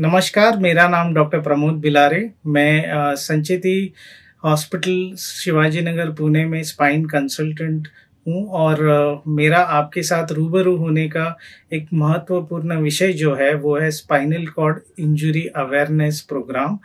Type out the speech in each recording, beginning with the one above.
नमस्कार मेरा नाम डॉक्टर प्रमोद बिलारे मैं संचेती हॉस्पिटल शिवाजी नगर पुणे में स्पाइन कंसल्टेंट हूँ और मेरा आपके साथ रूबरू होने का एक महत्वपूर्ण विषय जो है वो है spinal cord injury awareness program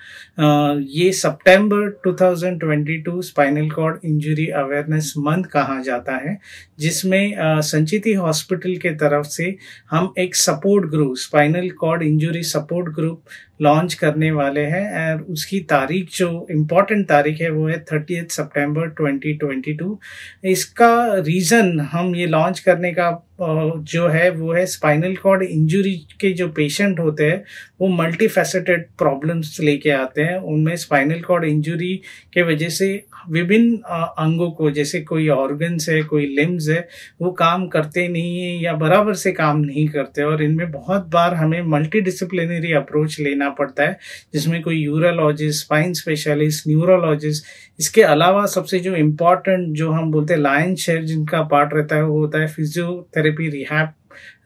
ये सितंबर 2022 spinal cord injury awareness month कहा जाता है जिसमें संचिति हॉस्पिटल के तरफ से हम एक support group spinal cord injury support group launch करने वाले हैं और उसकी तारीख जो इम्पोर्टेंट तारीख है वो है थर्टी सितंबर 2022 इसका रीज़न हम ये लॉन्च करने का जो है वो है स्पाइनल कॉर्ड इंजरी के जो पेशेंट होते हैं वो मल्टी फैसेटेड प्रॉब्लम्स लेके आते हैं उनमें स्पाइनल कॉर्ड इंजरी के वजह से विभिन्न अंगों को जैसे कोई ऑर्गन्स है कोई लिम्स है वो काम करते नहीं है या बराबर से काम नहीं करते और इनमें बहुत बार हमें मल्टी डिसिप्लिनरी अप्रोच लेना पड़ता है जिसमें कोई यूरोलॉजिस्ट स्पाइन स्पेशलिस्ट न्यूरोलॉजिस्ट इसके अलावा सबसे जो इम्पोर्टेंट जो हम बोलते हैं लाइन शेयर जिनका पार्ट रहता है वो होता है physiotherapy physiotherapy rehab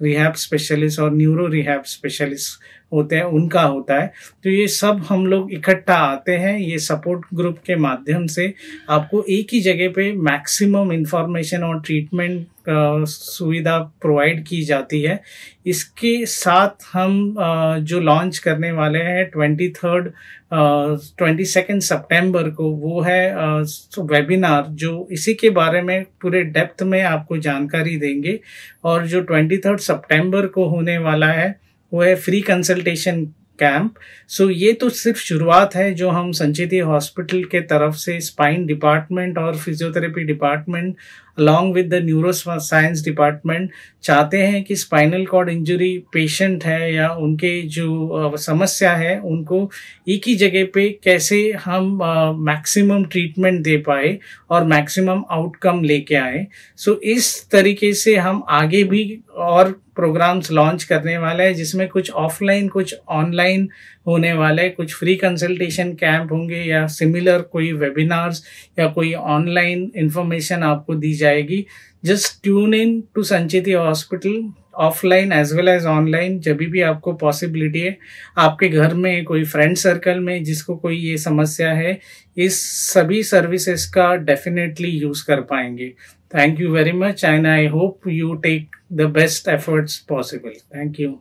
rehab specialist और न्यूरो रिहैप स्पेशलिस्ट होते हैं उनका होता है तो ये सब हम लोग इकट्ठा आते हैं ये सपोर्ट ग्रुप के माध्यम से आपको एक ही जगह पे मैक्सिमम इन्फॉर्मेशन और ट्रीटमेंट सुविधा प्रोवाइड की जाती है इसके साथ हम जो लॉन्च करने वाले हैं twenty third twenty second September को वो है वेबिनार जो इसी के बारे में पूरे डेप्थ में आपको जानकारी देंगे और जो ट्वेंटी थर्ड सेप्टेम्बर को होने वाला है वो है फ्री कंसल्टेशन कैंप सो ये तो सिर्फ शुरुआत है जो हम संचेती हॉस्पिटल के तरफ से स्पाइन डिपार्टमेंट और physiotherapy department along with the neuroscience department चाहते हैं कि स्पाइनल कॉर्ड इंजरी पेशेंट है या उनके जो समस्या है उनको एक ही जगह पे कैसे हम मैक्सिमम ट्रीटमेंट दे पाए और मैक्सिमम आउटकम लेके आए सो so, इस तरीके से हम आगे भी और प्रोग्राम्स लॉन्च करने वाला है जिसमें कुछ ऑफलाइन कुछ ऑनलाइन होने वाले कुछ फ्री कंसल्टेशन कैंप होंगे या सिमिलर कोई वेबिनार्स या कोई ऑनलाइन इंफॉर्मेशन आपको दी जाएगी just tune in to Sancheti hospital offline as well as online जब भी आपको पॉसिबिलिटी है आपके घर में कोई फ्रेंड सर्कल में जिसको कोई ये समस्या है इस सभी सर्विसेज का डेफिनेटली यूज़ कर पाएंगे thank you very much and I hope you take the best efforts possible thank you